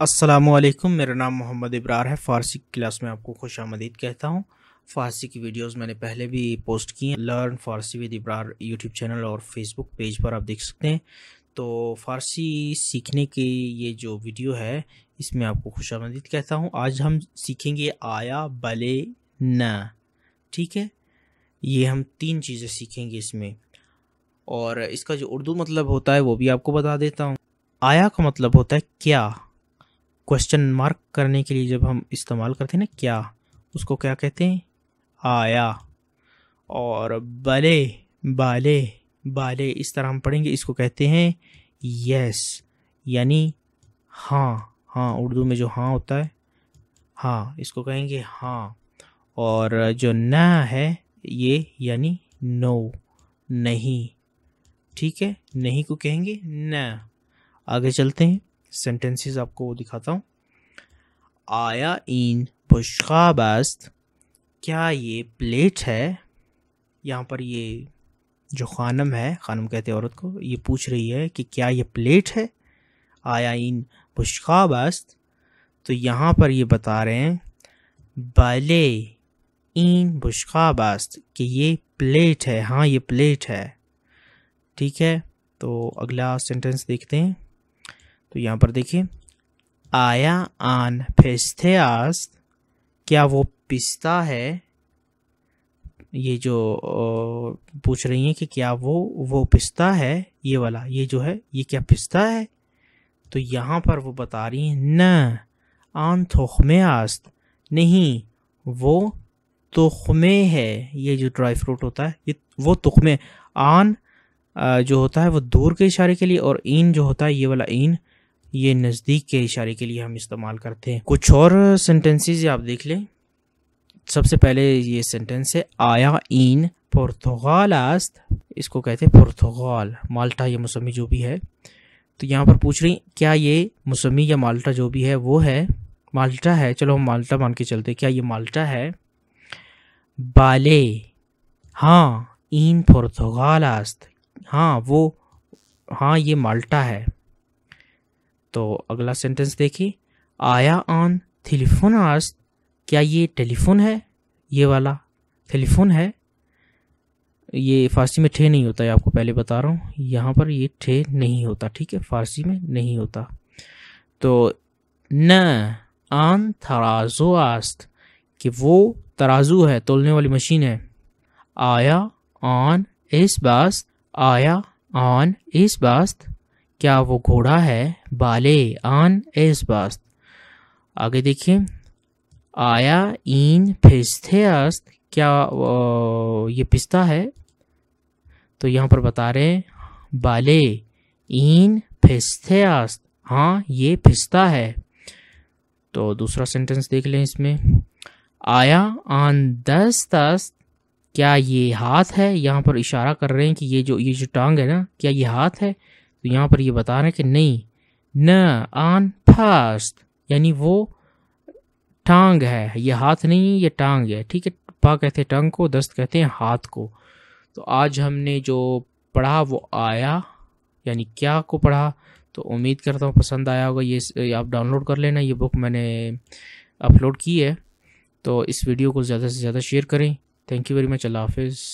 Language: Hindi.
असलकम मेरा नाम मोहम्मद इब्रार है फ़ारसी क्लास में आपको खुश आमदीद कहता हूँ फ़ारसी की वीडियोस मैंने पहले भी पोस्ट की हैं learn Farsi with Ibrar YouTube channel और फेसबुक पेज पर आप देख सकते हैं तो फ़ारसी सीखने के ये जो वीडियो है इसमें आपको खुश आमदीद कहता हूँ आज हम सीखेंगे आया बले न ठीक है ये हम तीन चीज़ें सीखेंगे इसमें और इसका जो उर्दू मतलब होता है वो भी आपको बता देता हूँ आया का मतलब होता है क्या क्वेश्चन मार्क करने के लिए जब हम इस्तेमाल करते हैं ना क्या उसको क्या कहते हैं आया और बले बाले बाले इस तरह हम पढ़ेंगे इसको कहते हैं यस यानी हाँ हाँ उर्दू में जो हाँ होता है हाँ इसको कहेंगे हाँ और जो न है ये यानी नो नहीं ठीक है नहीं को कहेंगे न आगे चलते हैं सेंटेंसेस आपको वो दिखाता हूँ आया इन पुष्काबस्त क्या ये प्लेट है यहाँ पर ये जो खानम है खानम कहते औरत को ये पूछ रही है कि क्या ये प्लेट है आया इन पुष्काबस्त तो यहाँ पर ये बता रहे हैं बले इन बुशकाबास्त कि ये प्लेट है हाँ ये प्लेट है ठीक है तो अगला सेंटेंस देखते हैं तो यहाँ पर देखिए आया आन फेस्थे आस्त क्या वो पिस्ता है ये जो पूछ रही हैं कि क्या वो वो पिस्ता है ये वाला ये जो है ये क्या पिस्ता है तो यहाँ पर वो बता रही हैं न आन थोखमे आस्त नहीं वो तुखमे है ये जो ड्राई फ्रूट होता है ये वो तुखमे आन जो होता है वो दूर के इशारे के लिए और इन जो होता है ये वाला इन ये नज़दीक के इशारे के लिए हम इस्तेमाल करते हैं कुछ और सेंटेंसेस आप देख लें सबसे पहले ये सेंटेंस है आया इन पुर्तगाल आस्त इसको कहते हैं पुर्तगाल माल्टा या मौसमी जो भी है तो यहाँ पर पूछ रही क्या ये मौसमी या माल्टा जो भी है वो है माल्टा है चलो हम माल्टा मान के चलते क्या ये माल्टा है बाले हाँ इन पुर्तगाल आस्त हाँ वो हाँ ये माल्टा है तो अगला सेंटेंस देखिए आया ऑन टेलीफोन आज क्या ये टेलीफोन है ये वाला टेलीफोन है ये फारसी में ठे नहीं होता है आपको पहले बता रहा हूँ यहाँ पर ये ठे नहीं होता ठीक है फारसी में नहीं होता तो न आन थराजो आस्त कि वो तराजू है तोलने वाली मशीन है आया ऑन इस बास्त आया ऑन इस बास्त क्या वो घोड़ा है बाले आन एस बास्त आगे देखिए आया इन फिस्ते अस्त क्या ये पिस्ता है तो यहाँ पर बता रहे बाले इन फिस्ते अस्त हाँ ये पिस्ता है तो दूसरा सेंटेंस देख लें इसमें आया आन दस्त अस्त क्या ये हाथ है यहाँ पर इशारा कर रहे हैं कि ये जो ये जो टांग है ना क्या ये हाथ है तो यहाँ पर ये बता रहे हैं कि नहीं न आन फास्ट यानी वो टांग है ये हाथ नहीं है ये टांग है ठीक है पा कहते हैं टांग को दस्त कहते हैं हाथ को तो आज हमने जो पढ़ा वो आया यानी क्या को पढ़ा तो उम्मीद करता हूँ पसंद आया होगा ये आप डाउनलोड कर लेना ये बुक मैंने अपलोड की है तो इस वीडियो को ज़्यादा से ज़्यादा शेयर करें thank you very much Allah हाफिज़